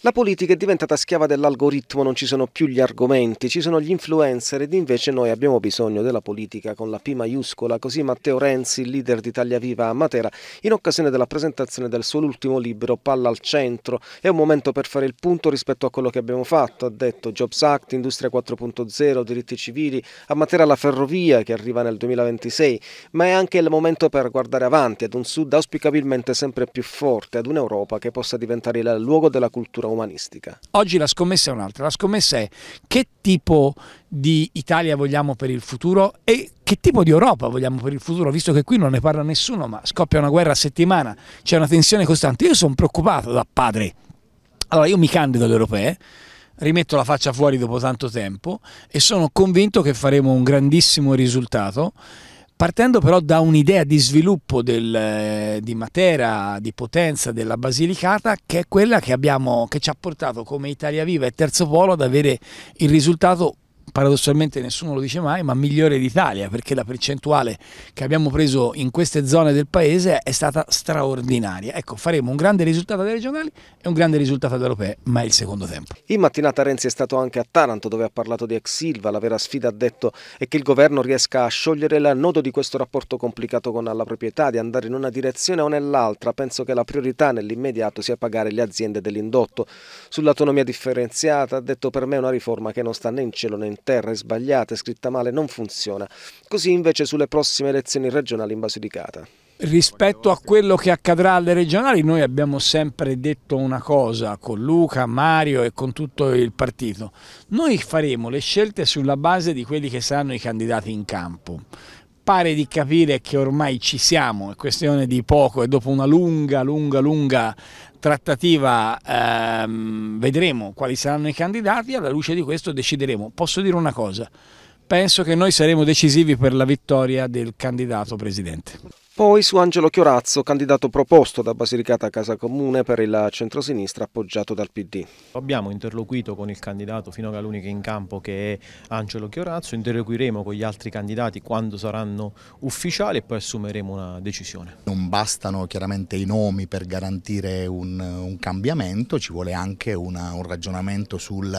La politica è diventata schiava dell'algoritmo, non ci sono più gli argomenti, ci sono gli influencer ed invece noi abbiamo bisogno della politica con la P maiuscola, così Matteo Renzi, leader di Italia Viva a Matera, in occasione della presentazione del suo ultimo libro Palla al centro, è un momento per fare il punto rispetto a quello che abbiamo fatto, ha detto Jobs Act, Industria 4.0, diritti civili, a Matera la ferrovia che arriva nel 2026, ma è anche il momento per guardare avanti ad un sud auspicabilmente sempre più forte, ad un'Europa che possa diventare il luogo della cultura letteratura umanistica. Oggi la scommessa è un'altra, la scommessa è che tipo di Italia vogliamo per il futuro e che tipo di Europa vogliamo per il futuro, visto che qui non ne parla nessuno, ma scoppia una guerra a settimana, c'è una tensione costante. Io sono preoccupato da padre. Allora io mi candido alle europee, rimetto la faccia fuori dopo tanto tempo e sono convinto che faremo un grandissimo risultato partendo però da un'idea di sviluppo del, eh, di Matera, di Potenza, della Basilicata, che è quella che, abbiamo, che ci ha portato come Italia Viva e Terzo Polo ad avere il risultato paradossalmente nessuno lo dice mai, ma migliore d'Italia, perché la percentuale che abbiamo preso in queste zone del paese è stata straordinaria. Ecco, faremo un grande risultato alle regionali e un grande risultato alle europee, ma è il secondo tempo. In mattinata Renzi è stato anche a Taranto, dove ha parlato di ex Silva. La vera sfida, ha detto, è che il governo riesca a sciogliere il nodo di questo rapporto complicato con la proprietà, di andare in una direzione o nell'altra. Penso che la priorità nell'immediato sia pagare le aziende dell'indotto. Sull'autonomia differenziata, ha detto per me è una riforma che non sta né in cielo né in terra terra, è sbagliata, è scritta male, non funziona. Così invece sulle prossime elezioni regionali in Basilicata. Rispetto a quello che accadrà alle regionali, noi abbiamo sempre detto una cosa con Luca, Mario e con tutto il partito. Noi faremo le scelte sulla base di quelli che saranno i candidati in campo pare di capire che ormai ci siamo, è questione di poco e dopo una lunga, lunga, lunga trattativa ehm, vedremo quali saranno i candidati alla luce di questo decideremo. Posso dire una cosa, penso che noi saremo decisivi per la vittoria del candidato presidente. Poi su Angelo Chiorazzo, candidato proposto da Basilicata a Casa Comune per il centrosinistra appoggiato dal PD. Abbiamo interloquito con il candidato fino alla l'unica in campo che è Angelo Chiorazzo, interloquiremo con gli altri candidati quando saranno ufficiali e poi assumeremo una decisione. Non bastano chiaramente i nomi per garantire un, un cambiamento, ci vuole anche una, un ragionamento sul,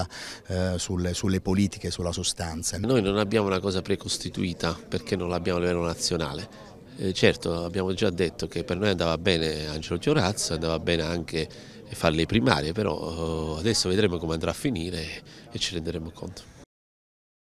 eh, sulle, sulle politiche, sulla sostanza. Noi non abbiamo una cosa precostituita perché non l'abbiamo a livello nazionale eh, certo, abbiamo già detto che per noi andava bene Angelo Giorazzo, andava bene anche le primarie, però oh, adesso vedremo come andrà a finire e ci renderemo conto.